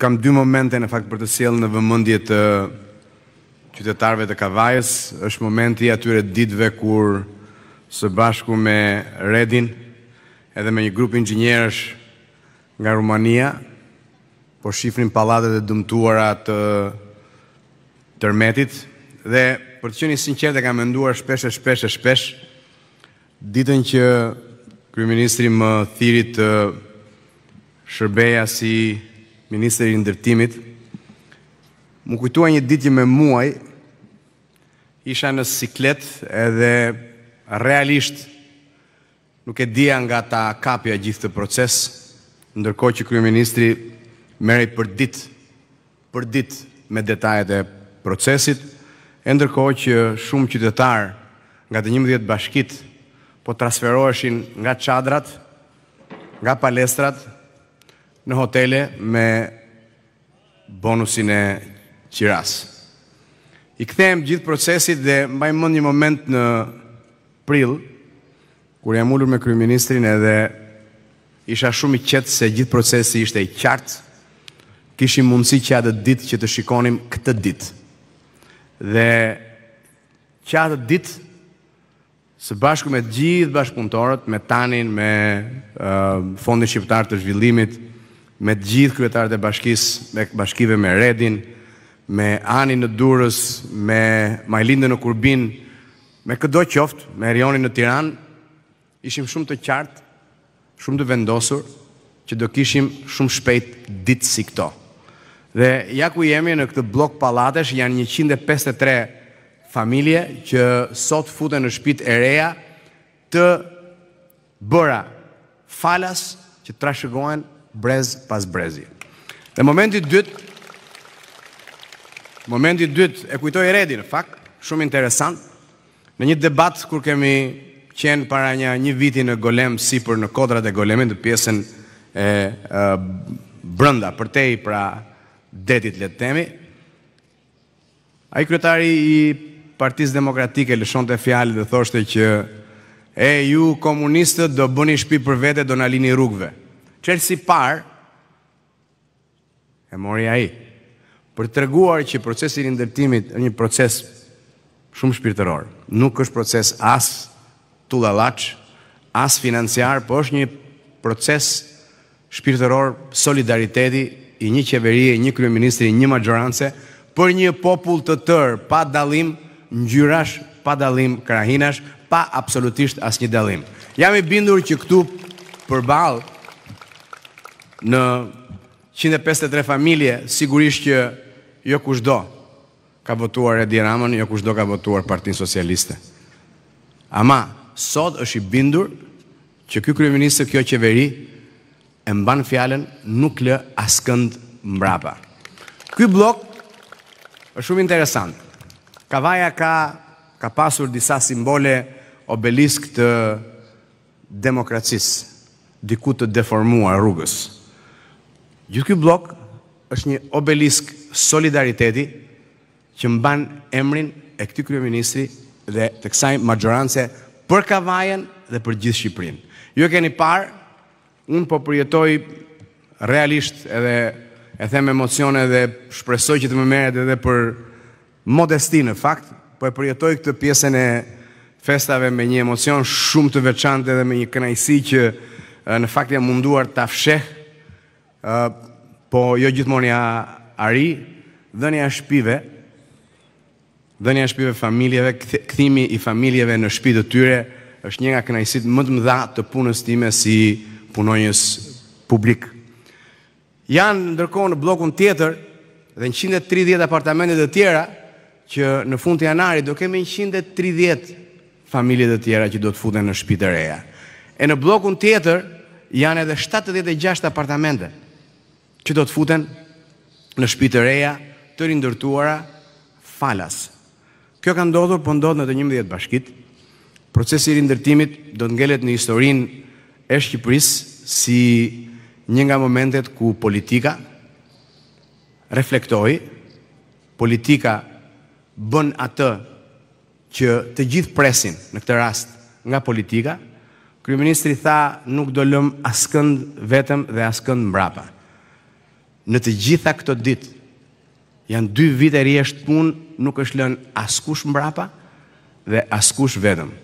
kam dy momente në fakt për të sjellë në vëmendje të qytetarëve të Kavajës. Është momenti atyre ditëve kur së bashku me Redin edhe me një grup inxhinierësh nga Rumania po shifrin pallatet e dëmtuara të tërmetit dhe për të qenë sinqert e kam menduar shpesh e shpesh e shpesh ditën që kryeministri më thirit të shërbeja si Ministeri i Ndërtimit, më kujtua një ditje me muaj, isha në siklet edhe realisht nuk e dhja nga ta kapja gjithë të proces, ndërko që Krye Ministri merej për dit, për dit me detajet e procesit, e ndërko që shumë qytetarë nga të njëmë bashkit, po transferoheshin nga qadrat, nga palestrat, në hotele me bonusin e qiras. I këthejm gjithë procesit dhe mbaj mund një moment në prill, kur jam ullur me kryministrin edhe isha shumë i qetë se gjithë procesi ishte i qartë, kishim mundësi që atë ditë që të shikonim këtë ditë. Dhe që atë ditë, së bashku me gjithë bashkëpuntorët, me tanin, me uh, fondin shqiptar të zhvillimit, me të gjithë kryetarët e bashkisë, me bashkive me Redin, me Ani në Durës, me Majlinde në Kurbin, me këdo qoftë, me Erionin në Tiran, ishim shumë të qartë, shumë të vendosur, që do kishim shumë shpejt ditë si këto. Dhe ja ku jemi në këtë blok palatesh, janë 153 familje që sot fute në shpit e reja të bëra falas që trashëgojnë brez pas brezi. Dhe momenti dytë, momenti dytë e kujtoj redi në fakt, shumë interesant, në një debat kur kemi qenë para një, një viti në golem, si për në kodrat e golemin, të pjesën e, e brënda, për te i pra detit le të themi. Ai kryetari i Partisë demokratike lëshon të fjallë dhe thoshte që e ju komunistët do bëni shpi për vete, do në alini rrugve qërë si par, e mori a i, për të reguar që procesin ndërtimit e një proces shumë shpirëtëror, nuk është proces asë të lalach, asë financiar, për është një proces shpirëtëror solidariteti i një qeverie, një kryeministri, një majorance, për një popull të tërë, pa dalim njyrash, pa dalim krahinash, pa absolutisht asë një dalim. Jam i bindur që këtu përbalë, në 153 familje, sigurisht që jo kushdo do ka votuar e diramën, jo kushdo do ka votuar partin socialiste. Ama, sot është i bindur që kjo kërë kjo qeveri, e mban fjallën nuk lë askënd mbrapa. Kjo blok është shumë interesant. Kavaja ka ka pasur disa simbole obelisk të demokracisë, diku të deformuar rrugës. Gjithë kjo blok është një obelisk solidariteti që mban emrin e kryo kryeministri dhe të kësaj majorance për kavajen dhe për gjithë Shqiprin. Ju e keni parë, unë po përjetoj realisht edhe e them emocione dhe shpresoj që të më meret edhe për modesti në fakt, po e përjetoj këtë pjesën e festave me një emocion shumë të veçante dhe me një kënajsi që në fakt jam munduar të afsheh po jo gjithmonë ja ari, dhënia e shpive, dhënia e shpive familjeve, kthimi i familjeve në shtëpi të tyre është një nga kënaqësitë më të mëdha të punës time si punonjës publik. Janë ndërkohë në blokun tjetër dhe 130 apartamente të tjera që në fund të janarit do kemi 130 familje të tjera që do të futen në shtëpi të reja. E në blokun tjetër janë edhe 76 apartamente që do të futen në shtëpi të reja të rindërtuara falas. Kjo ka ndodhur po ndodh në të 11 bashkit. Procesi i rindërtimit do të ngelet në historinë e Shqipërisë si një nga momentet ku politika reflektoi, politika bën atë që të gjithë presin në këtë rast nga politika. Kryeministri tha nuk do lëm askënd vetëm dhe askënd mbrapa në të gjitha këto ditë janë dy vite rjesht punë, nuk është lënë askush mbrapa dhe askush vetëm.